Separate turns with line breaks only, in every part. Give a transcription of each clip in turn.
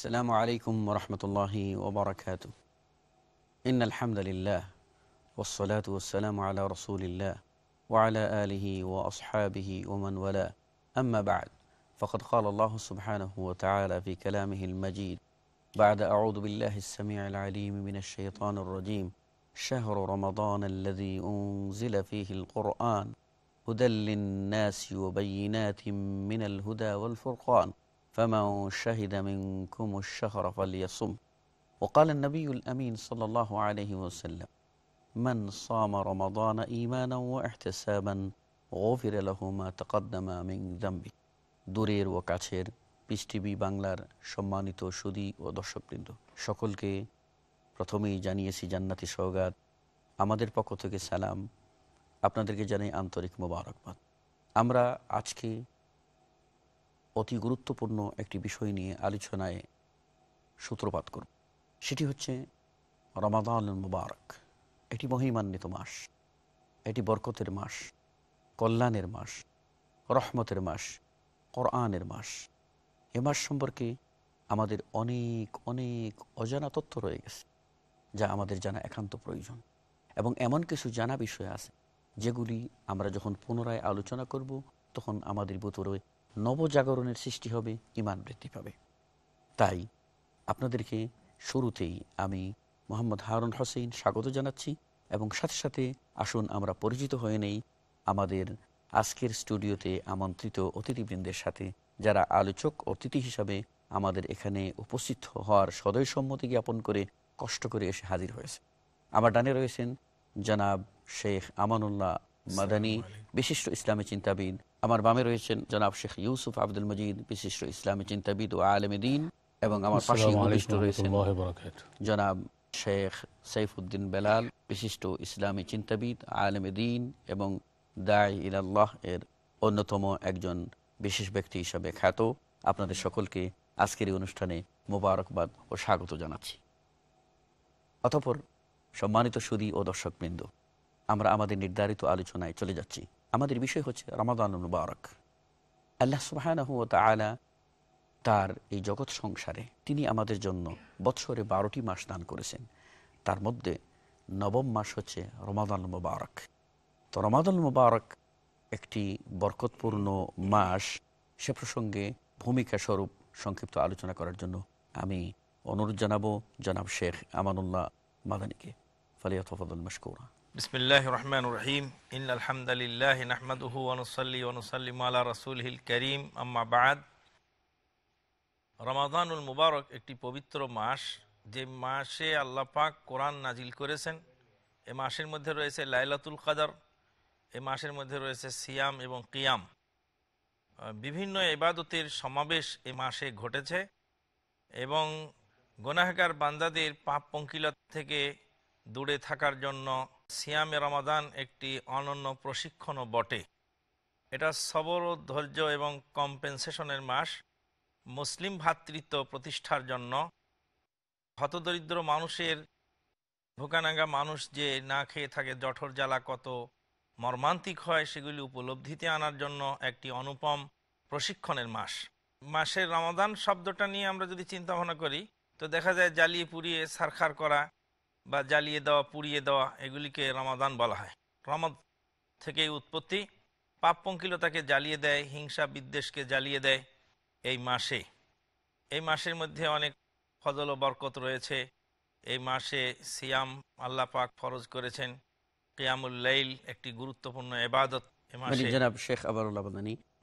السلام عليكم ورحمة الله وبركاته إن الحمد لله والصلاة والسلام على رسول الله وعلى آله وأصحابه ومن ولا أما بعد فقد قال الله سبحانه وتعالى في كلامه المجيد بعد أعوذ بالله السميع العليم من الشيطان الرجيم شهر رمضان الذي أنزل فيه القرآن هدى للناس وبينات من الهدى والفرقان فمن شهد منكم الشهر فليصم وقال النبي الأمين صلى الله عليه وسلم من صام رمضان إيمانا واحتسابا غفر له ما تقدم من ذنبه دورير وكاتشير কাছের piece TV বাংলার সম্মানিত সুদী ও দর্শকবৃন্দ সকলকে প্রথমেই জানিয়েছি জান্নাতি সৌগাত আমাদের পক্ষ থেকে সালাম আপনাদেরকে জানাই আন্তরিক মোবারকবাদ আমরা আজকে অতি গুরুত্বপূর্ণ একটি বিষয় নিয়ে আলোচনায় সূত্রপাত করব সেটি হচ্ছে রমাদান মুবারক এটি মহিমান্বিত মাস এটি বরকতের মাস কল্যাণের মাস রহমতের মাস কোরআনের মাস এ মাস সম্পর্কে আমাদের অনেক অনেক অজানা তথ্য রয়ে গেছে যা আমাদের জানা একান্ত প্রয়োজন এবং এমন কিছু জানা বিষয় আছে যেগুলি আমরা যখন পুনরায় আলোচনা করব তখন আমাদের ভিতরে নবজাগরণের সৃষ্টি হবে ইমান বৃদ্ধি পাবে তাই আপনাদেরকে শুরুতেই আমি মোহাম্মদ হারুন হোসেন স্বাগত জানাচ্ছি এবং সাথে সাথে আসুন আমরা পরিচিত হয়ে নেই আমাদের আজকের স্টুডিওতে আমন্ত্রিত অতিথিবৃন্দের সাথে যারা আলোচক অতিথি হিসাবে আমাদের এখানে উপস্থিত হওয়ার সদয় সম্মতি জ্ঞাপন করে কষ্ট করে এসে হাজির হয়েছে আমার ডানে রয়েছেন জনাব শেখ আমানুল্লাহ মাদানী বিশিষ্ট ইসলামী চিন্তাবিদ আমার বামে রয়েছেন জনাব শেখ ইউসুফ আব্দুল মজিদ বিশিষ্ট ইসলামী চিন্তাবিদ ও আলম দিন এবং আমার পাশে রয়েছেন জনাব শেখ সাইফুদ্দিন বেলাল বিশিষ্ট ইসলামী চিন্তাবিদ আলম দিন এবং দায় ইলাল্লাহ এর অন্যতম একজন বিশেষ ব্যক্তি হিসাবে খ্যাত আপনাদের সকলকে আজকের এই অনুষ্ঠানে মোবারকবাদ ও স্বাগত জানাচ্ছি অতপর সম্মানিত সুদী ও দর্শকবৃন্দ আমরা আমাদের নির্ধারিত আলোচনায় চলে যাচ্ছি আমাদের বিষয় হচ্ছে রমাদান মুবারক আল্লাহ সুবাহ আলা তার এই জগৎ সংসারে তিনি আমাদের জন্য বৎসরে বারোটি মাস দান করেছেন তার মধ্যে নবম মাস হচ্ছে রমাদান মুবারক তো রমাদান মুবারক একটি বরকতপূর্ণ মাস সে প্রসঙ্গে ভূমিকা স্বরূপ সংক্ষিপ্ত আলোচনা করার জন্য আমি অনুরোধ জানাবো জনাব শেখ আমানুল্লাহ মাদানিকে ফালিয়া মাস কৌরা
بسم الله الرحمن الرحيم إن الحمد لله نحمده ونصلي ونسلم على رسوله الكريم أما بعد রমাদানুল মুবারক একটি পবিত্র মাস যে মাসে আল্লাহ পাক কোরআন নাজিল করেছেন এ মাসের মধ্যে রয়েছে লাইলাতুল কাদার এ মাসের মধ্যে রয়েছে সিয়াম এবং কিয়াম বিভিন্ন ইবাদতের সমাবেশ এ মাসে ঘটেছে এবং গোনাহগার বান্দাদের পাপ পঙ্কিলত থেকে দূরে থাকার জন্য সিয়ামে রমাদান একটি অনন্য প্রশিক্ষণও বটে এটা সবর ও ধৈর্য এবং কম্পেনসেশনের মাস মুসলিম ভ্রাতৃত্ব প্রতিষ্ঠার জন্য হতদরিদ্র মানুষের ভোকানাঙ্গা মানুষ যে না খেয়ে থাকে জঠর জ্বালা কত মর্মান্তিক হয় সেগুলি উপলব্ধিতে আনার জন্য একটি অনুপম প্রশিক্ষণের মাস মাসের রমাদান শব্দটা নিয়ে আমরা যদি চিন্তা ভাবনা করি তো দেখা যায় জ্বালিয়ে পুড়িয়ে সারখার করা বা জ্বালিয়ে দেওয়া পুড়িয়ে দেওয়া এগুলিকে রমাদান বলা হয় রমাদ থেকে উৎপত্তি পাপপঙ্কিলতাকে জ্বালিয়ে দেয় হিংসা বিদ্বেষকে জ্বালিয়ে দেয় এই মাসে এই মাসের মধ্যে অনেক ফজল ও বরকত রয়েছে এই মাসে সিয়াম আল্লাহ পাক ফরজ করেছেন কিয়ামুল লাইল একটি গুরুত্বপূর্ণ এবাদত
শেখ আবার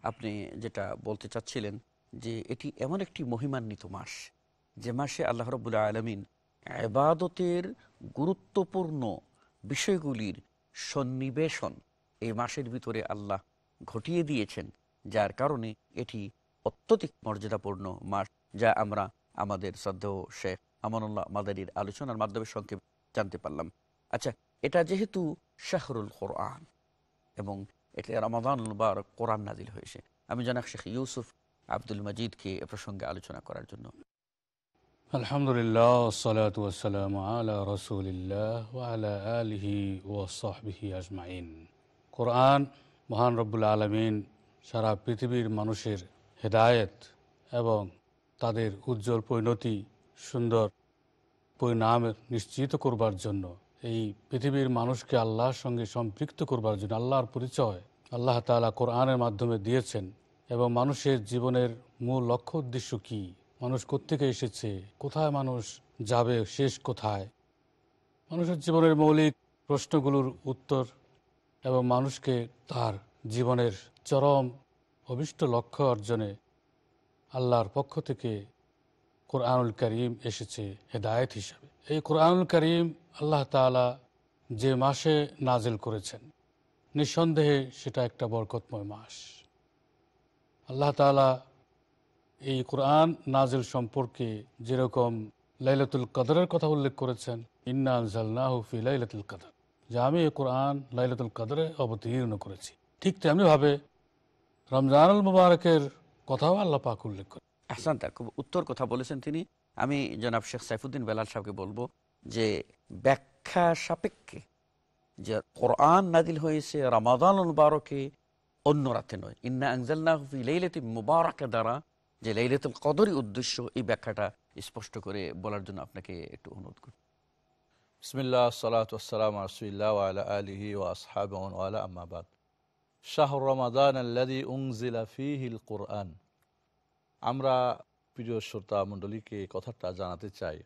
আপনি যেটা বলতে চাচ্ছিলেন যে এটি এমন একটি মহিমান্বিত মাস যে মাসে আল্লাহ রবুল্লা আলমিন এবাদতের গুরুত্বপূর্ণ বিষয়গুলির সন্নিবেশন এই মাসের ভিতরে আল্লাহ ঘটিয়ে দিয়েছেন যার কারণে এটি অত্যধিক মর্যাদাপূর্ণ মাস যা আমরা আমাদের শ্রদ্ধেয় শেখ আমানুল্লাহ মাদারির আলোচনার মাধ্যমে সংক্ষেপ জানতে পারলাম আচ্ছা এটা যেহেতু শাহরুল কোরআন এবং এটা রমাদান কোরআন নাজিল হয়েছে আমি জানাক শেখ ইউসুফ আব্দুল মজিদকে এ প্রসঙ্গে আলোচনা করার জন্য
আলহামদুলিল্লাহ আজমাইন কোরআন মহান রব্বুল আলমিন সারা পৃথিবীর মানুষের হেদায়েত এবং তাদের উজ্জ্বল পরিণতি সুন্দর পরিণাম নিশ্চিত করবার জন্য এই পৃথিবীর মানুষকে আল্লাহর সঙ্গে সম্পৃক্ত করবার জন্য আল্লাহর পরিচয় আল্লাহ তালা কোরআনের মাধ্যমে দিয়েছেন এবং মানুষের জীবনের মূল লক্ষ্য উদ্দেশ্য কী মানুষ কোত্থেকে এসেছে কোথায় মানুষ যাবে শেষ কোথায় মানুষের জীবনের মৌলিক প্রশ্নগুলোর উত্তর এবং মানুষকে তার জীবনের চরম অভিষ্ট লক্ষ্য অর্জনে আল্লাহর পক্ষ থেকে কোরআনুল করিম এসেছে হেদায়ত হিসাবে এই কোরআনুল করিম আল্লাহ তালা যে মাসে নাজেল করেছেন নিঃসন্দেহে সেটা একটা বরকতময় মাস আল্লাহ তালা এই কোরআন নাজিল সম্পর্কে যেরকম লাইলাতুল কাদরের কথা উল্লেখ করেছেন ইন্না জালনাহফি লাইলাতুল কাদর যা আমি এই কোরআন লাইলাতুল কাদরে অবতীর্ণ করেছি ঠিক তেমনিভাবে
রমজানুল মুবারকের কথাও আল্লাহ পাক উল্লেখ করে আহসান তা খুব উত্তর কথা বলেছেন তিনি আমি জনাব শেখ সাইফুদ্দিন বেলাল সাহকে বলবো যে ব্যাখ্যা সাপেক্ষে যে কোরআন নাদিল হয়েছে রমাদান মুবারকে অন্য রাতে নয় ইন্না আংজাল্লাহ লাইলাতি মুবারকে দ্বারা যে লাইলাতুল কদরই উদ্দেশ্য
এই ব্যাখ্যাটা স্পষ্ট করে বলার জন্য আপনাকে একটু অনুরোধ করি বিসমিল্লা সালাত আসসালাম রসুল্লাহ আলা আলহি ও আসহাব আলা শাহ রমাদান আল্লাদি উংজিলা ফিহিল কোরআন আমরা প্রিয় শ্রোতা মণ্ডলীকে কথাটা জানাতে চাই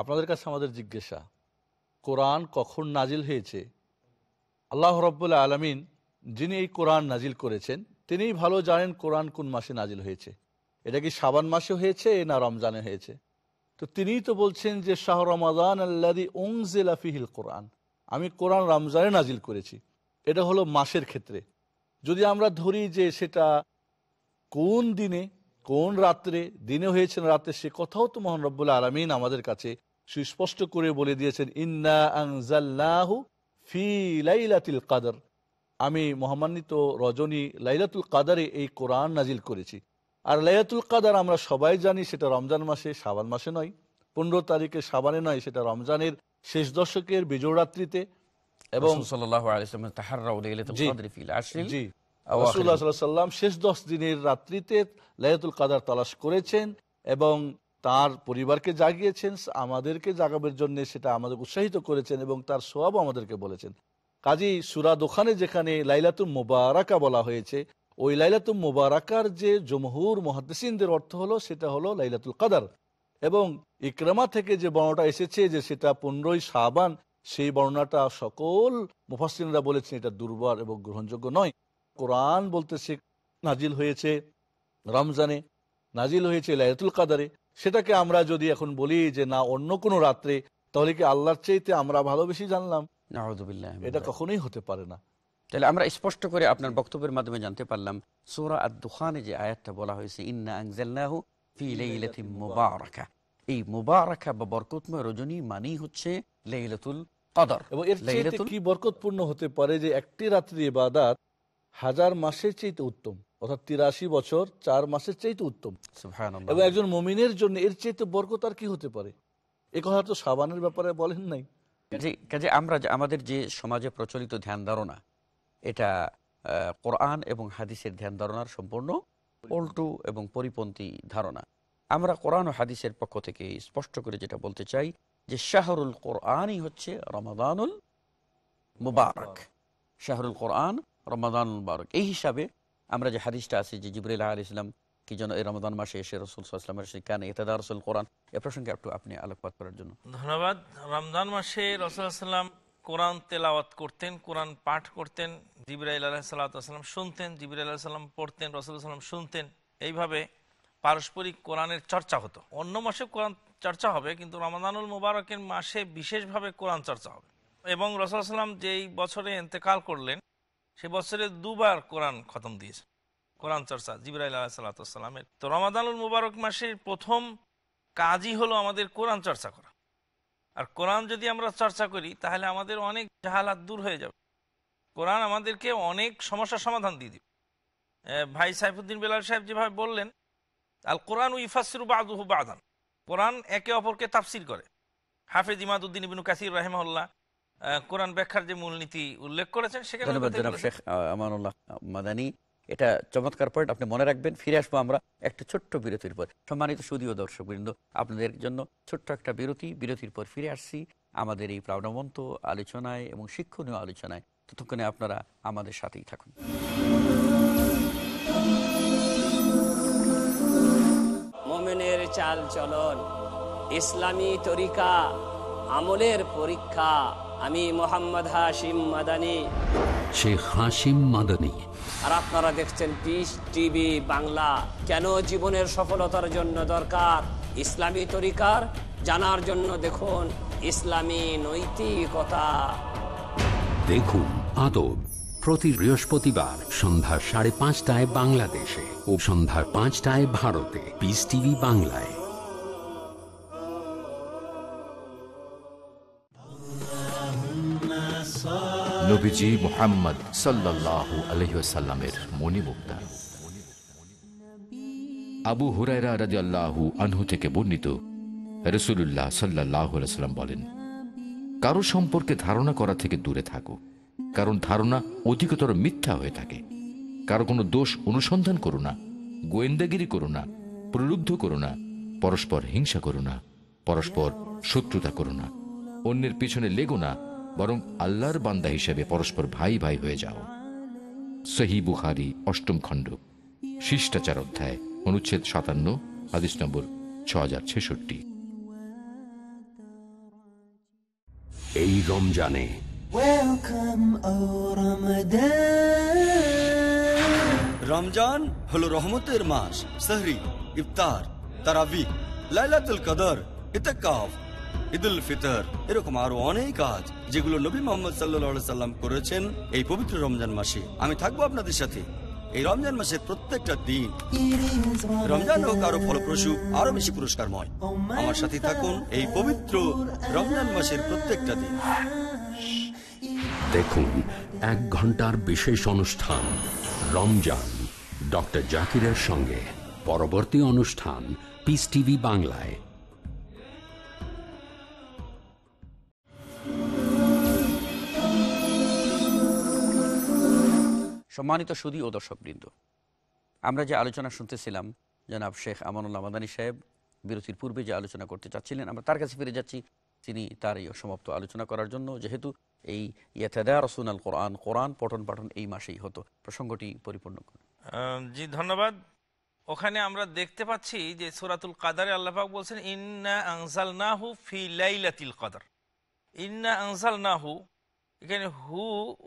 আপনাদের কাছে আমাদের জিজ্ঞাসা কোরআন কখন নাজিল হয়েছে আল্লাহ রব্বুল্লা আলমিন যিনি এই কোরআন নাজিল করেছেন তিনিই ভালো জানেন কোরআন কোন মাসে নাজিল হয়েছে এটা কি সাবান মাসে হয়েছে না রমজানে হয়েছে তো তিনি তো বলছেন যে শাহ রমাদান আল্লাদি ওংজেলাফিহিল কোরআন আমি কোরআন রমজানে নাজিল করেছি এটা হলো মাসের ক্ষেত্রে যদি আমরা ধরি যে সেটা কোন দিনে কোন রাত্রে দিনে হয়েছেন রাতে সে কথাও তো মোহন রব্বুল আলমিন আমাদের কাছে সুস্পষ্ট করে বলে দিয়েছেন ইন্না আংজাল্লাহ ফি লাইলাতিল কাদার আমি মহামান্বিত রজনী লাইলাতুল কাদারে এই কোরআন নাজিল করেছি আর লায়াতুল কাদার আমরা সবাই জানি সেটা রমজান মাসে সাবান মাসে নয় পনেরো তারিখে সাবানে নয় সেটা রমজানের শেষ দশকের বিজয়রাত্রিতে এবং সাল্লাম শেষ দশ দিনের রাত্রিতে লায়াতুল কাদার তালাশ করেছেন এবং তার পরিবারকে জাগিয়েছেন আমাদেরকে জাগাবের জন্য সেটা আমাদের উৎসাহিত করেছেন এবং তার সোয়াব আমাদেরকে বলেছেন কাজী সুরা দোকানে যেখানে লাইলাতুল মোবারাকা বলা হয়েছে ওই লাইলাতুল মুবারাকার যে জমহুর মহাদ্দেসিনদের অর্থ হলো সেটা হলো লাইলাতুল কাদার এবং ইকরামা থেকে যে বর্ণনাটা এসেছে যে সেটা পনেরোই সাবান সেই বর্ণনাটা সকল মুফাসিনরা বলেছেন এটা দুর্বার এবং গ্রহণযোগ্য নয় কোরআন বলতেছে নাজিল হয়েছে রমজানে নাজিল হয়েছে লাইলাতুল কাদারে সেটাকে আমরা যদি এখন বলি যে না অন্য কোনো রাত্রে তাহলে কি আল্লাহর চাইতে আমরা ভালোবেসে জানলাম এটা কখনোই হতে পারে না তাহলে আমরা স্পষ্ট করে আপনার বক্তব্যের
মাধ্যমে জানতে পারলাম সুরা আর দুখানে যে আয়াতটা বলা হয়েছে ইন্না এই মুবারকা বা বরকতময় রজনী মানেই হচ্ছে লেইলাতুল
কদর এবং এর কি বরকতপূর্ণ হতে পারে যে একটি রাত্রি ইবাদত হাজার মাসের চাইতে উত্তম অর্থাৎ 83 বছর 4 মাসের চাইতে উত্তম সুবহানাল্লাহ এবং একজন মুমিনের জন্য এর চাইতে বরকত আর কি হতে পারে এই কথা তো সাবানের ব্যাপারে বলেন নাই
কাজেই আমরা আমাদের যে সমাজে প্রচলিত ধ্যান ধারণা এটা কোরআন এবং হাদিসের ধ্যান ধারণার সম্পূর্ণ উল্টু এবং পরিপন্থী ধারণা আমরা কোরআন ও হাদিসের পক্ষ থেকে স্পষ্ট করে যেটা বলতে চাই যে শাহরুল কোরআনই হচ্ছে রমাদানুল মুবারক শাহরুল কোরআন রমাদানুল মুবারক এই হিসাবে আমরা যে হাদিসটা আছে যে জিবরুল আল ইসলাম কি যেন এই রমাদান মাসে এসে রসুল সাল্লামের কেন এতাদা রসুল কোরআন এ প্রসঙ্গে একটু আপনি আলোকপাত করার জন্য
ধন্যবাদ রমজান মাসে রসুল সাল্লাম কোরআন তেলাওয়াত করতেন কোরআন পাঠ করতেন জিবরাইল আলাহ সাল্লাম শুনতেন জিবরাইল আলাহিসাল্লাম সাল্লাম পড়তেন রসুল্লাহ শুনতেন এইভাবে পারস্পরিক কোরআনের চর্চা হতো অন্য মাসে কোরআন চর্চা হবে কিন্তু রমাদানুল মুবারকের মাসে বিশেষভাবে কোরআন চর্চা হবে এবং সাল্লাম যেই বছরে এন্তেকাল করলেন সে বছরে দুবার কোরআন খতম দিয়েছে কোরআন চর্চা জিবরাইল আলাহ সাল্লামের তো রমাদানুল মুবারক মাসের প্রথম কাজই হলো আমাদের কোরআন চর্চা করা আর কোরআন যদি আমরা চর্চা করি তাহলে আমাদের অনেক জাহালাত দূর হয়ে যাবে কোরআন আমাদেরকে অনেক সমস্যার সমাধান দিয়ে দিবে ভাই সাইফুদ্দিন বেলাল সাহেব যেভাবে বললেন আল কোরআন ইফাসির বাদুহু বাদান কোরআন একে অপরকে তাফসির করে হাফেজ ইমাদুদ্দিন ইবিন কাসির রাহেমহল্লা কোরআন ব্যাখ্যার যে মূলনীতি উল্লেখ করেছেন সেখানে ধন্যবাদ জনাব শেখ
আমানুল্লাহ মাদানী এটা চমৎকার পয়েন্ট আপনি মনে রাখবেন ফিরে আসবো আমরা একটা ছোট্ট বিরতির পর সম্মানিত সুদীয় দর্শকবৃন্দ আপনাদের জন্য ছোট্ট একটা বিরতি বিরতির পর ফিরে আসছি আমাদের এই প্রাণবন্ত আলোচনায় এবং শিক্ষণীয় আলোচনায় ততক্ষণে আপনারা আমাদের সাথেই থাকুন
মোমেনের চাল চলন ইসলামী তরিকা আমলের পরীক্ষা আমি মোহাম্মদ হাশিম মাদানি
শেখ হাসিম মাদানি
আর আপনারা দেখছেন পিস টিভি বাংলা কেন জীবনের সফলতার জন্য দরকার ইসলামী তরিকার জানার জন্য দেখুন ইসলামী নৈতিকতা
দেখুন আদব প্রতি বৃহস্পতিবার সন্ধ্যা সাড়ে পাঁচটায় বাংলাদেশে ও সন্ধ্যা পাঁচটায় ভারতে পিস টিভি বাংলায় আবু হুরায়রা রাজি আল্লাহু আনহু থেকে বর্ণিত রসুল্লাহ সাল্লাহ সাল্লাম বলেন কারো সম্পর্কে ধারণা করা থেকে দূরে থাকো কারণ ধারণা অধিকতর মিথ্যা হয়ে থাকে কারো কোনো দোষ অনুসন্ধান করো না গোয়েন্দাগিরি করো না প্রলুব্ধ করো না পরস্পর হিংসা করো না পরস্পর শত্রুতা করো না অন্যের পিছনে লেগো না বরং আল্লাহর বান্দা হিসেবে পরস্পর ভাই ভাই হয়ে যাও সহি বুহারি অষ্টম খণ্ড শিষ্টাচার অধ্যায় অনুচ্ছেদ সাতান্ন আদিস নম্বর ছ এই
রমজানে রমজান হলো রহমতের মাস সহরি ইফতার তারাবি লাইলাতুল কদর ইতকাফ ঈদুল ফিতর এরকম আরো অনেক কাজ যেগুলো নবী মোহাম্মদ সাল্লা সাল্লাম করেছেন এই পবিত্র রমজান মাসে আমি থাকবো আপনাদের সাথে এই রমজান মাসের প্রত্যেকটা দিন রমজান হোক আরো ফলপ্রসূ আরো বেশি পুরস্কারময় আমার সাথে থাকুন এই পবিত্র রমজান মাসের প্রত্যেকটা দিন
দেখুন এক ঘন্টার বিশেষ অনুষ্ঠান রমজান ডক্টর জাকিরের সঙ্গে পরবর্তী অনুষ্ঠান পিস টিভি বাংলায়
সম্মানিত সুদী ও বৃন্দ আমরা যে আলোচনা শুনতেছিলাম জনাব শেখ আমানুল্লাহ মাদানী সাহেব বিরতির পূর্বে যে আলোচনা করতে চাচ্ছিলেন আমরা তার কাছে ফিরে যাচ্ছি তিনি তার এই সমাপ্ত আলোচনা করার জন্য যেহেতু এই ইয়াতেদা রসুন আল কোরআন কোরআন পঠন পাঠন এই মাসেই হতো প্রসঙ্গটি
পরিপূর্ণ জি ধন্যবাদ ওখানে আমরা দেখতে পাচ্ছি যে সুরাতুল কাদারে আল্লাহাক বলছেন ইন্না আংসাল নাহু ফি লাইলাতিল কাদার ইন্না আংসাল নাহু এখানে হু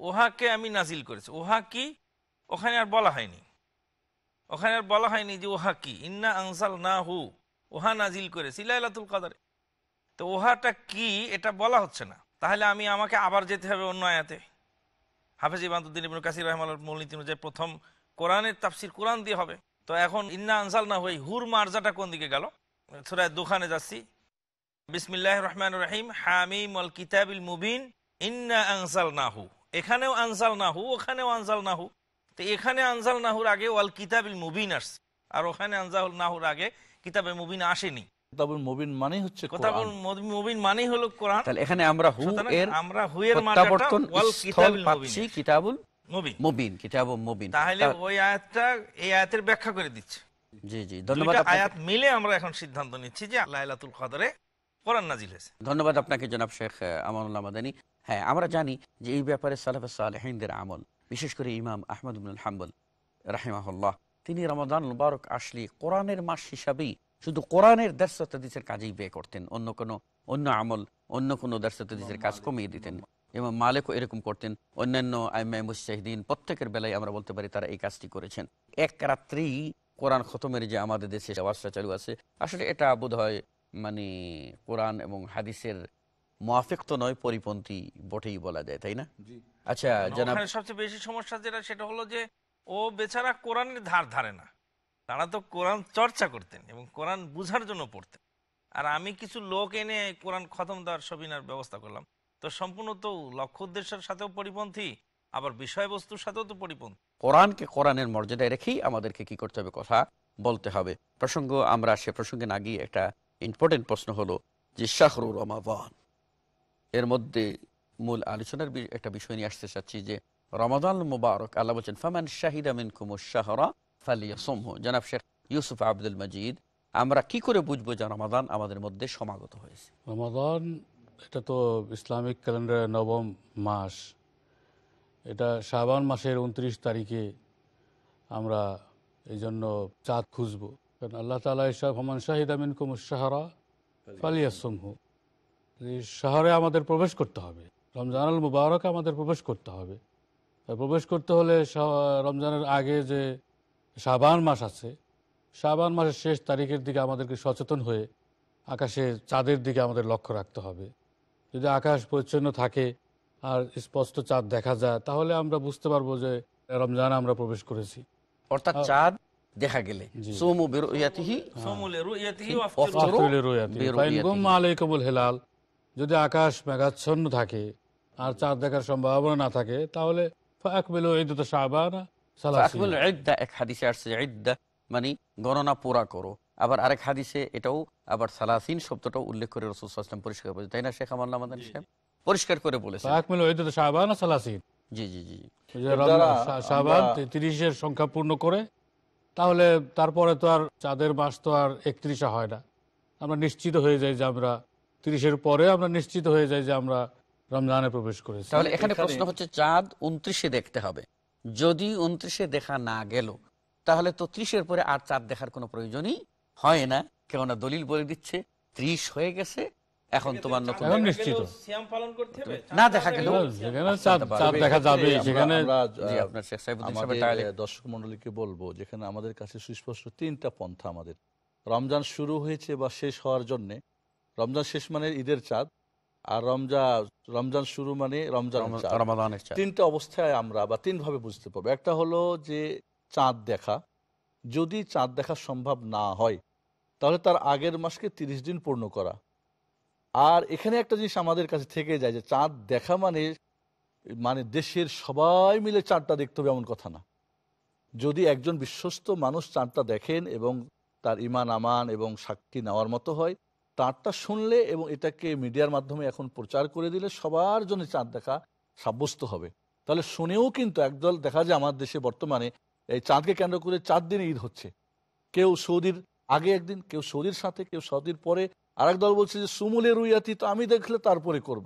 ওহাকে আমি নাজিল করেছি ওহা কি ওখানে আর বলা হয়নি ওখানে আর বলা হয়নি যে ওহা কি ইন্না আনসাল না হু ওহা নাজিল করে সিলাইলাতুল কাদারে তো ওহাটা কি এটা বলা হচ্ছে না তাহলে আমি আমাকে আবার যেতে হবে অন্য আয়াতে হাফেজ ইবান্তুদ্দিন ইবনু কাসির রহমাল মূলনীতি অনুযায়ী প্রথম কোরআনের তাফসির কোরআন দিয়ে হবে তো এখন ইন্না আনসাল না হই হুর মার্জাটা কোন দিকে গেল সুরায় দোকানে যাচ্ছি বিসমিল্লাহ রহমান রহিম হামিম আল কিতাবিল মুবিন ইন্না আনসাল না হু এখানেও আনসাল না হু ওখানেও আনসাল না হু তো এখানে আনজাল নাহুর আগে ওয়াল কিতাবিল মুবিন আসছে আর ওখানে আনজাল নাহুর আগে কিতাবে মুবিন আসেনি এই আয়াতের ব্যাখ্যা করে দিচ্ছে জি জি ধন্যবাদ আয়াত মিলে আমরা এখন সিদ্ধান্ত নিচ্ছি যে
ধন্যবাদ আপনাকে জনাব শেখ আমি হ্যাঁ আমরা জানি যে এই ব্যাপারে সালাফে আমল বিশেষ করে ইমাম আহমদ হাম্বল রাহেমাহল্লাহ তিনি রমাদান মুবারক আসলে কোরআনের মাস হিসাবেই শুধু কোরআনের দার্সতদিসের কাজেই ব্যয় করতেন অন্য কোনো অন্য আমল অন্য কোনো দার্সতদিসের কাজ কমিয়ে দিতেন এবং মালেকও এরকম করতেন অন্যান্য আইমাই মুসাহিদিন প্রত্যেকের বেলায় আমরা বলতে পারি তারা এই কাজটি করেছেন এক রাত্রি কোরআন খতমের যে আমাদের দেশে চালু আছে আসলে এটা বোধ হয় মানে কোরআন এবং হাদিসের মোয়াফেক তো নয় পরিপন্থী বটেই বলা যায় তাই না আচ্ছা জানা
সবচেয়ে বেশি সমস্যা যেটা সেটা হলো যে ও বেচারা কোরআনের ধার ধারে না তারা তো কোরআন চর্চা করতেন এবং কোরআন বুঝার জন্য পড়তেন আর আমি কিছু লোক এনে কোরআন খতম দেওয়ার সবিনার ব্যবস্থা করলাম তো সম্পূর্ণ তো লক্ষ্য উদ্দেশ্যের সাথেও পরিপন্থী আবার বিষয়বস্তুর সাথেও তো পরিপন্থী
কোরআনকে কোরআনের মর্যাদায় রেখেই আমাদেরকে কি করতে হবে কথা বলতে হবে প্রসঙ্গ আমরা সে প্রসঙ্গে না গিয়ে একটা ইম্পর্টেন্ট প্রশ্ন হলো যে শাহরুর রমাবান এর মধ্যে মূল আলোচনার একটা বিষয় নিয়ে আসতে চাচ্ছি যে রমাদান মুবারক আল্লাহ বলছেন ফামান শাহিদ আমিন কুমুর শাহরা ফালিয়া সোম্হ জনাব শেখ ইউসুফ আব্দুল মজিদ আমরা কি করে বুঝবো যে রমাদান আমাদের মধ্যে সমাগত হয়েছে
রমাদান এটা তো ইসলামিক ক্যালেন্ডারের নবম মাস এটা শাবান মাসের উনত্রিশ তারিখে আমরা এই জন্য চাঁদ খুঁজবো কারণ আল্লাহ তালা ইসাহ হমান শাহিদ আমিন কুমুর শাহরা ফালিয়া সোম্হ শহরে আমাদের প্রবেশ করতে হবে রমজানুল মুবারক আমাদের প্রবেশ করতে হবে প্রবেশ করতে হলে রমজানের আগে যে শাবান মাস আছে শাবান মাসের শেষ তারিখের দিকে আমাদেরকে সচেতন হয়ে আকাশে চাঁদের দিকে আমাদের লক্ষ্য রাখতে হবে যদি আকাশ পরিচ্ছন্ন থাকে আর স্পষ্ট চাঁদ দেখা যায় তাহলে আমরা বুঝতে পারবো যে রমজান আমরা প্রবেশ করেছি
অর্থাৎ চাঁদ দেখা গেলে
হেলাল যদি আকাশ মেঘাচ্ছন্ন থাকে আর চাঁদ দেখার সম্ভাবনা না থাকে তাহলে
মানে গণনা পুরা করো আবার আরেক হাদিসে এটাও আবার সালাসিন শব্দটা উল্লেখ করে রসুল সাল্লাম পরিষ্কার বলেছে তাই না শেখ আমার সাহেব পরিষ্কার করে বলেছে
জি জি জি শাহবান তিরিশের সংখ্যা পূর্ণ করে তাহলে তারপরে তো আর চাঁদের মাস তো আর একত্রিশে হয় না আমরা নিশ্চিত হয়ে যাই যে আমরা তিরিশের পরে আমরা নিশ্চিত হয়ে যাই যে আমরা রমজানে প্রবেশ করেছি তাহলে এখানে প্রশ্ন হচ্ছে
চাঁদ উনত্রিশে দেখতে হবে যদি উনত্রিশে দেখা না গেল তাহলে তো ত্রিশের পরে আর চাঁদ দেখার কোনো প্রয়োজনই হয় না কেননা দলিল বলে দিচ্ছে ত্রিশ হয়ে গেছে এখন তোমার নতুন নিশ্চিত না দেখা গেল দর্শক
মন্ডলীকে বলবো যেখানে আমাদের কাছে সুস্পষ্ট তিনটা পন্থা আমাদের রমজান শুরু হয়েছে বা শেষ হওয়ার জন্যে রমজান শেষ মানে ঈদের চাঁদ আর রমজান রমজান শুরু মানে রমজান তিনটা অবস্থায় আমরা বা তিনভাবে বুঝতে পারবো একটা হলো যে চাঁদ দেখা যদি চাঁদ দেখা সম্ভব না হয় তাহলে তার আগের মাসকে ৩০ দিন পূর্ণ করা আর এখানে একটা জিনিস আমাদের কাছে থেকে যায় যে চাঁদ দেখা মানে মানে দেশের সবাই মিলে চাঁদটা দেখতে হবে এমন কথা না যদি একজন বিশ্বস্ত মানুষ চাঁদটা দেখেন এবং তার ইমান আমান এবং সাক্ষী নেওয়ার মতো হয় তাঁরটা শুনলে এবং এটাকে মিডিয়ার মাধ্যমে এখন প্রচার করে দিলে সবার জন্য চাঁদ দেখা সাব্যস্ত হবে তাহলে শুনেও কিন্তু একদল দেখা যায় আমার দেশে বর্তমানে এই চাঁদকে কেন্দ্র করে চার দিনে ঈদ হচ্ছে কেউ সৌদির আগে একদিন কেউ সৌদির সাথে কেউ সৌদির পরে আর দল বলছে যে সুমুলে রুইয়াতি তো আমি দেখলে তারপরে করব।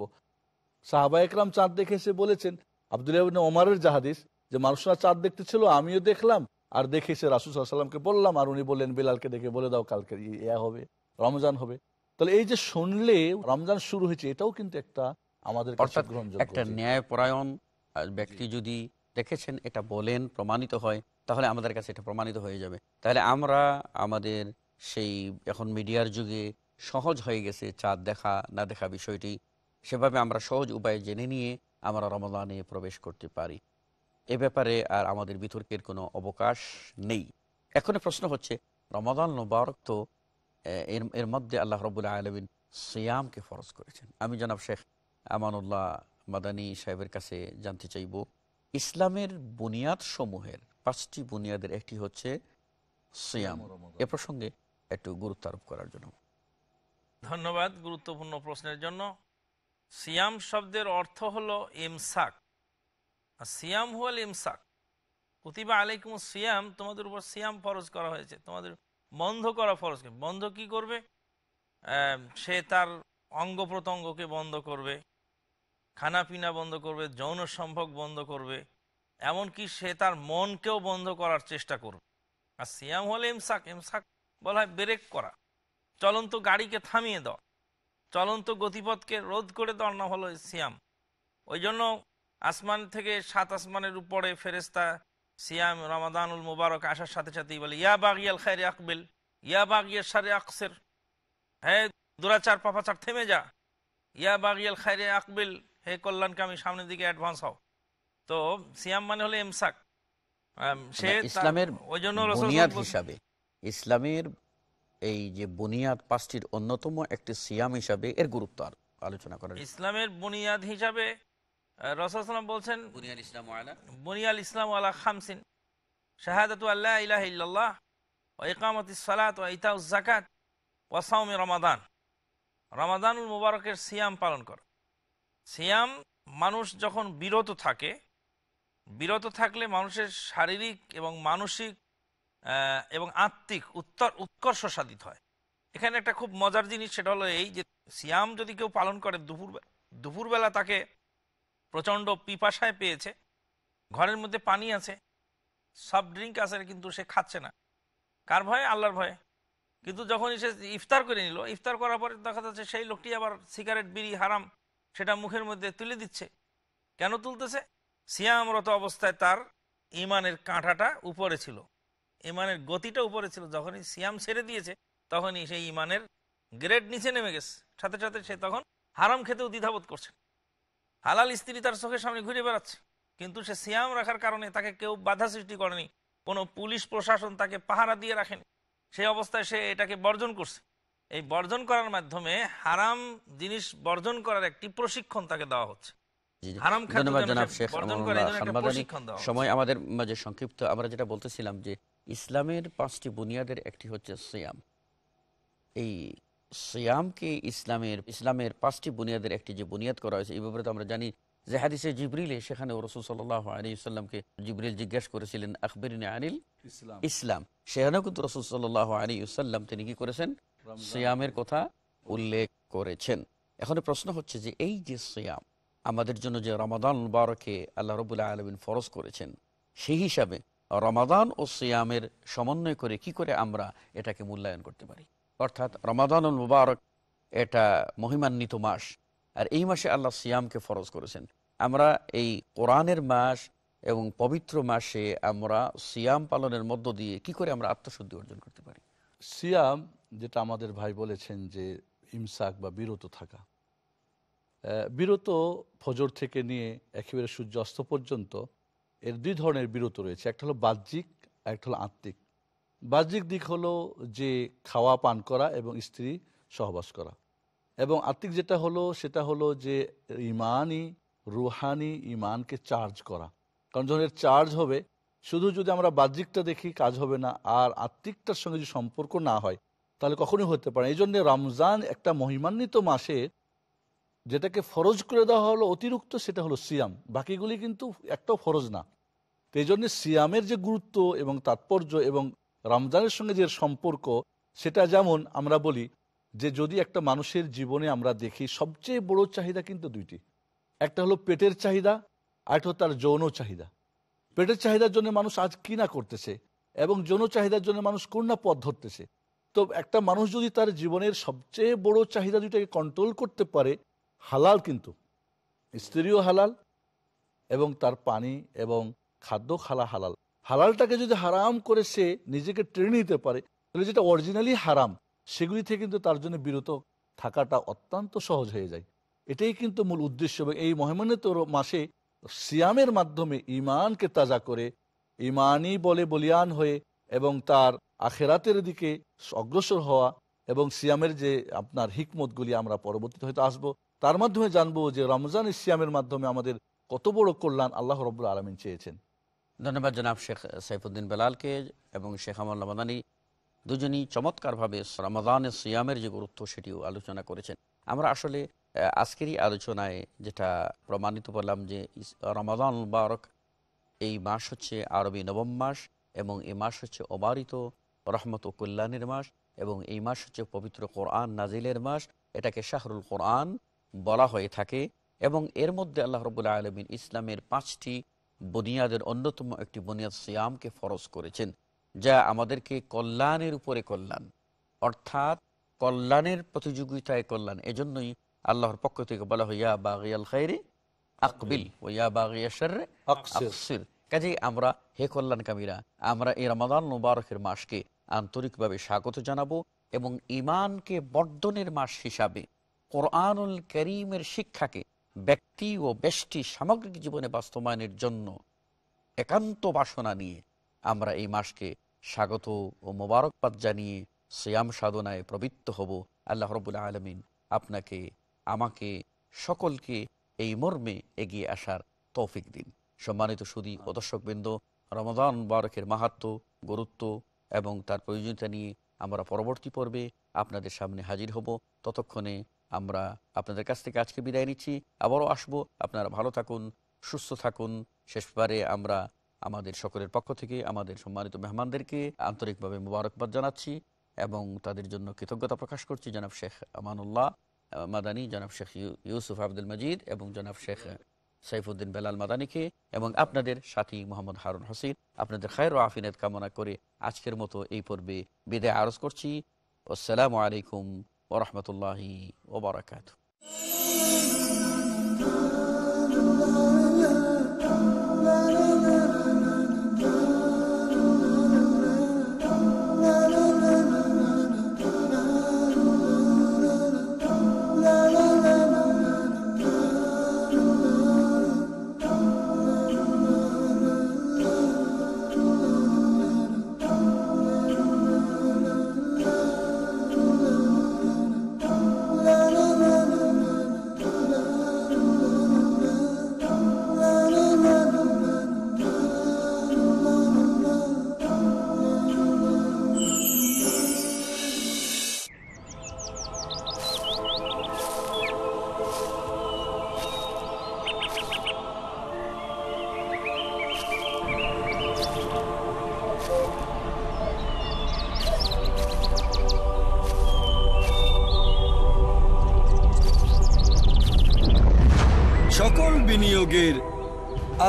সাহাবা একরাম চাঁদ দেখে এসে বলেছেন আবদুল ওমারের জাহাদিস যে মানুষরা চাঁদ দেখতে ছিল আমিও দেখলাম আর দেখে সে রাসুল সাল্লামকে বললাম আর উনি বললেন বিলালকে দেখে বলে দাও কালকে ইয়া হবে রমজান হবে তাহলে এই যে শুনলে রমজান শুরু হয়েছে এটাও কিন্তু একটা আমাদের একটা
ন্যায়পরায়ণ ব্যক্তি যদি দেখেছেন এটা বলেন প্রমাণিত হয় তাহলে আমাদের কাছে এটা প্রমাণিত হয়ে যাবে তাহলে আমরা আমাদের সেই এখন মিডিয়ার যুগে সহজ হয়ে গেছে চাঁদ দেখা না দেখা বিষয়টি সেভাবে আমরা সহজ উপায়ে জেনে নিয়ে আমরা রমজানে প্রবেশ করতে পারি এ ব্যাপারে আর আমাদের বিতর্কের কোনো অবকাশ নেই এখন প্রশ্ন হচ্ছে রমাদান মুবারক তো এর এর মধ্যে আল্লাহ রবুল্লা আলমিন সিয়ামকে ফরজ করেছেন আমি জনাব শেখ আমানুল্লাহ মাদানী সাহেবের কাছে জানতে চাইব ইসলামের বুনিয়াদ সমূহের পাঁচটি বুনিয়াদের একটি হচ্ছে সিয়াম এ প্রসঙ্গে একটু গুরুত্ব আরোপ করার জন্য
ধন্যবাদ গুরুত্বপূর্ণ প্রশ্নের জন্য সিয়াম শব্দের অর্থ হল ইমসাক সিয়াম হল ইমসাক প্রতিবা আলাইকুম সিয়াম তোমাদের উপর সিয়াম ফরজ করা হয়েছে তোমাদের বন্ধ করা ফরজ কি বন্ধ কি করবে সে তার অঙ্গ প্রত্যঙ্গকে বন্ধ করবে খানাপিনা বন্ধ করবে যৌন সম্ভব বন্ধ করবে এমনকি সে তার মনকেও বন্ধ করার চেষ্টা করবে আর সিয়াম হলে এমসাক এমসাক বলা হয় ব্রেক করা চলন্ত গাড়িকে থামিয়ে দেওয়া চলন্ত গতিপথকে রোধ করে দেওয়ার না হলো সিয়াম ওই জন্য আসমান থেকে সাত আসমানের উপরে ফেরেস্তা সিয়াম রমাদানুল মুবারক আসার সাথে সাথেই বলে ইয়া বাগিয়াল খায়রে আকবিল ইয়া বাগিয়া সারে আকসের হে দুরাচার পাপাচার থেমে যা ইয়া বাগিয়াল খায়রে আকবিল হে কল্যাণকে আমি সামনের দিকে অ্যাডভান্স হও তো সিয়াম মানে হলো এমসাক সে মানে ইসলামের ওই জন্য
হিসাবে ইসলামের এই যে বুনিয়াদ পাঁচটির অন্যতম একটি সিয়াম হিসাবে এর গুরুত্ব আলোচনা করেন
ইসলামের বুনিয়াদ হিসাবে রসালাম বলছেন বুনিয়াল ইসলাম আলা বুনিয়াল ইসলাম আলা খামসিন শাহাদাত আল্লাহ ইলাহ ইল্লাল্লাহ ও ইকামত সালাত ও ইতাউ জাকাত ওয়াসাউমি রমাদান রমাদানুল মুবারকের সিয়াম পালন কর সিয়াম মানুষ যখন বিরত থাকে বিরত থাকলে মানুষের শারীরিক এবং মানসিক এবং আত্মিক উত্তর উৎকর্ষ সাধিত হয় এখানে একটা খুব মজার জিনিস সেটা হলো এই যে সিয়াম যদি কেউ পালন করে দুপুর দুপুরবেলা তাকে প্রচণ্ড পিপাসায় পেয়েছে ঘরের মধ্যে পানি আছে সফট ড্রিঙ্ক আছে কিন্তু সে খাচ্ছে না কার ভয়ে আল্লাহর ভয়ে কিন্তু যখন সে ইফতার করে নিল ইফতার করার পরে দেখা যাচ্ছে সেই লোকটি আবার সিগারেট বিড়ি হারাম সেটা মুখের মধ্যে তুলে দিচ্ছে কেন তুলতেছে সিয়ামরত অবস্থায় তার ইমানের কাঁটাটা উপরে ছিল ইমানের গতিটা উপরে ছিল যখনই সিয়াম ছেড়ে দিয়েছে তখনই সেই ইমানের গ্রেড নিচে নেমে গেছে সাথে সাথে সে তখন হারাম খেতেও দ্বিধাবোধ করছে হালাল স্ত্রী তার চোখের সামনে ঘুরে বেড়াচ্ছে কিন্তু সে সিয়াম রাখার কারণে তাকে কেউ বাধা সৃষ্টি করেনি কোনো পুলিশ প্রশাসন তাকে পাহারা দিয়ে রাখেনি সেই অবস্থায় সে এটাকে বর্জন করছে এই বর্জন করার মাধ্যমে হারাম জিনিস বর্জন করার একটি প্রশিক্ষণ তাকে দেওয়া হচ্ছে
সময় আমাদের মাঝে সংক্ষিপ্ত আমরা যেটা বলতেছিলাম যে ইসলামের পাঁচটি বুনিয়াদের একটি হচ্ছে সিয়াম এই সিয়ামকে ইসলামের ইসলামের পাঁচটি বুনিয়াদের একটি যে বুনিয়াদ করা হয়েছে এই ব্যাপারে তো আমরা জানি যে হাদিসে জিবরিলে সেখানে রসুল সাল্লাহ আলী ইসলামকে জিবরিল জিজ্ঞাসা করেছিলেন আকবর আনিল ইসলাম সেখানেও কিন্তু রসুল সাল্লাহ আলী ইসলাম তিনি কি করেছেন সিয়ামের কথা উল্লেখ করেছেন এখন প্রশ্ন হচ্ছে যে এই যে সিয়াম আমাদের জন্য যে রমাদান বারকে আল্লাহ রবুল্লাহ আলমিন ফরজ করেছেন সেই হিসাবে রমাদান ও সিয়ামের সমন্বয় করে কি করে আমরা এটাকে মূল্যায়ন করতে পারি অর্থাৎ রমাদানুল মুবারক এটা মহিমান্বিত মাস আর এই মাসে আল্লাহ সিয়ামকে ফরজ করেছেন আমরা এই কোরআনের মাস এবং পবিত্র মাসে আমরা সিয়াম
পালনের মধ্য দিয়ে কি করে আমরা আত্মশুদ্ধি অর্জন করতে পারি সিয়াম যেটা আমাদের ভাই বলেছেন যে ইমসাক বা বিরত থাকা বিরত ফজর থেকে নিয়ে একেবারে সূর্য অস্ত পর্যন্ত এর দুই ধরনের বিরত রয়েছে একটা হলো বাহ্যিক একটা হলো আত্মিক বাহ্যিক দিক হলো যে খাওয়া পান করা এবং স্ত্রী সহবাস করা এবং আত্মিক যেটা হলো সেটা হলো যে ইমানই রুহানি ইমানকে চার্জ করা কারণ যখন এর চার্জ হবে শুধু যদি আমরা বাহ্যিকটা দেখি কাজ হবে না আর আত্মিকটার সঙ্গে যদি সম্পর্ক না হয় তাহলে কখনোই হতে পারে এই জন্যে রমজান একটা মহিমান্বিত মাসে যেটাকে ফরজ করে দেওয়া হলো অতিরিক্ত সেটা হলো সিয়াম বাকিগুলি কিন্তু একটাও ফরজ না তো এই জন্যে সিয়ামের যে গুরুত্ব এবং তাৎপর্য এবং রমজানের সঙ্গে যে সম্পর্ক সেটা যেমন আমরা বলি যে যদি একটা মানুষের জীবনে আমরা দেখি সবচেয়ে বড় চাহিদা কিন্তু দুইটি একটা হলো পেটের চাহিদা আরেকটা হলো তার যৌন চাহিদা পেটের চাহিদার জন্য মানুষ আজ কি না করতেছে এবং যৌন চাহিদার জন্য মানুষ কোন না পথ ধরতেছে তো একটা মানুষ যদি তার জীবনের সবচেয়ে বড় চাহিদা দুইটাকে কন্ট্রোল করতে পারে হালাল কিন্তু স্ত্রীও হালাল এবং তার পানি এবং খাদ্য খালা হালাল হালালটাকে যদি হারাম করে সে নিজেকে ট্রেনে নিতে পারে তাহলে যেটা অরিজিনালি হারাম সেগুলি থেকে কিন্তু তার জন্য বিরত থাকাটা অত্যন্ত সহজ হয়ে যায় এটাই কিন্তু মূল উদ্দেশ্য এবং এই মহেমান্বিত মাসে সিয়ামের মাধ্যমে ইমানকে তাজা করে ইমানই বলে বলিয়ান হয়ে এবং তার আখেরাতের দিকে অগ্রসর হওয়া এবং সিয়ামের যে আপনার হিকমতগুলি আমরা পরবর্তীতে হয়তো আসবো তার মাধ্যমে জানবো যে রমজান সিয়ামের মাধ্যমে আমাদের কত বড় কল্যাণ আল্লাহ রব্লা আলমিন চেয়েছেন ধন্যবাদ জনাব শেখ সাইফুদ্দিন
বেলালকে এবং শেখ আমল রমাদানি দুজনই চমৎকারভাবে রমাদানের সিয়ামের যে গুরুত্ব সেটিও আলোচনা করেছেন আমরা আসলে আজকেরই আলোচনায় যেটা প্রমাণিত করলাম যে রমাদান বারক এই মাস হচ্ছে আরবি নবম মাস এবং এই মাস হচ্ছে অবারিত রহমত ও কল্যাণের মাস এবং এই মাস হচ্ছে পবিত্র কোরআন নাজিলের মাস এটাকে শাহরুল কোরআন বলা হয়ে থাকে এবং এর মধ্যে আল্লাহ রবুল্লা আলমিন ইসলামের পাঁচটি বুনিয়াদের অন্যতম একটি বুনিয়াদ সিয়ামকে ফরজ করেছেন যা আমাদেরকে কল্যাণের উপরে কল্যাণ অর্থাৎ কল্যাণের প্রতিযোগিতায় কল্যাণ এজন্যই আল্লাহর পক্ষ থেকে বলা হইয়া বাগিয়াল খাইরে আকবিল ও ইয়া বাগিয়াশারে আকসির কাজেই আমরা হে কল্যাণকামীরা আমরা এই রমাদান মুবারকের মাসকে আন্তরিকভাবে স্বাগত জানাবো এবং ইমানকে বর্ধনের মাস হিসাবে কোরআনুল করিমের শিক্ষাকে ব্যক্তি ও ব্যষ্টি সামগ্রিক জীবনে বাস্তবায়নের জন্য একান্ত বাসনা নিয়ে আমরা এই মাসকে স্বাগত ও মোবারকবাদ জানিয়ে শ্যাম সাধনায় প্রবৃত্ত হব আল্লাহ রবুল্লা আলমিন আপনাকে আমাকে সকলকে এই মর্মে এগিয়ে আসার তৌফিক দিন সম্মানিত সুদী ও দর্শকবৃন্দ রমজান বারকের মাহাত্ম গুরুত্ব এবং তার প্রয়োজনীয়তা নিয়ে আমরা পরবর্তী পর্বে আপনাদের সামনে হাজির হব ততক্ষণে আমরা আপনাদের কাছ থেকে আজকে বিদায় নিচ্ছি আবারও আসবো আপনারা ভালো থাকুন সুস্থ থাকুন শেষবারে আমরা আমাদের সকলের পক্ষ থেকে আমাদের সম্মানিত মেহমানদেরকে আন্তরিকভাবে মুবারকবাদ জানাচ্ছি এবং তাদের জন্য কৃতজ্ঞতা প্রকাশ করছি জনাব শেখ আমানুল্লাহ মাদানী জনাব শেখ ইউসুফ আব্দুল মজিদ এবং জনাব শেখ সাইফুদ্দিন বেলাল মাদানীকে এবং আপনাদের সাথী মোহাম্মদ হারুন হোসেন আপনাদের খায়ের ও আফিনের কামনা করে আজকের মতো এই পর্বে বিদায় আরজ করছি আসসালামু আলাইকুম ورحمة الله وبركاته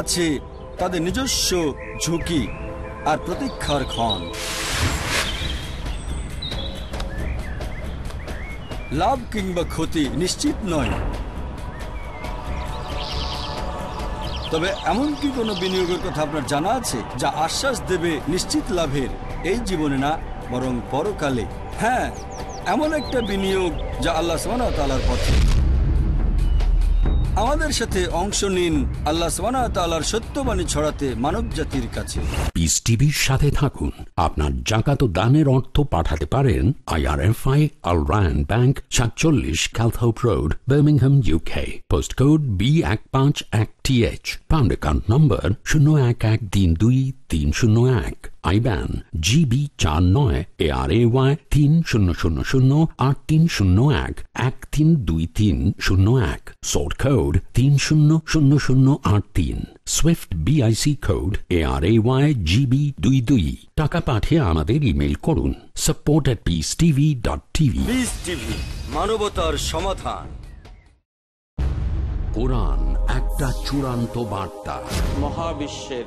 আছে তাদের নিজস্ব ঝুঁকি আর প্রতীক্ষার ক্ষণ লাভ কিংবা ক্ষতি নিশ্চিত নয় তবে এমন কি কোনো বিনিয়োগের কথা আপনার জানা আছে যা আশ্বাস দেবে নিশ্চিত লাভের এই জীবনে না বরং পরকালে হ্যাঁ এমন একটা বিনিয়োগ যা আল্লাহ সামান তালার পথে আমাদের সাথে অংশ নিন আল্লাহ সালার সত্যবাণী ছড়াতে মানব জাতির কাছে
পিস টিভির সাথে থাকুন আপনার জাকাত দানের অর্থ পাঠাতে পারেন আইআরএফআই আল রায়ন ব্যাংক সাতচল্লিশ Calthorpe road Birmingham UK post code B এক পাঁচ এক T H pound account number শূন্য এক এক তিন দুই তিন শূন্য এক আইব্যান জিবি চার নয় এ আর এ ওয়াই তিন শূন্য শূন্য শূন্য আট তিন শূন্য এক এক তিন দুই তিন শূন্য এক সোট খৌড তিন শূন্য শূন্য শূন্য আট তিন swift BIC code A R A Y GB দুই দুই টাকা পাঠিয়ে আমাদের ইমেল করুন support at peace TV dot TV
মানবতার সমাধান
কোরআন একটা চূড়ান্ত বার্তা
মহাবিশ্বের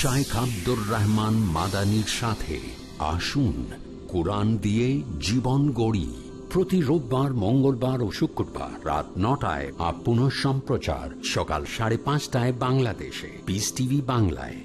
শাইখ আব্দুর রহমান মাদানির সাথে আসুন কোরআন দিয়ে জীবন গড়ি প্রতি রোববার মঙ্গলবার ও শুক্রবার রাত নটায় আপ পুনঃ সম্প্রচার সকাল সাড়ে পাঁচটায় বাংলাদেশে পিস টিভি বাংলায়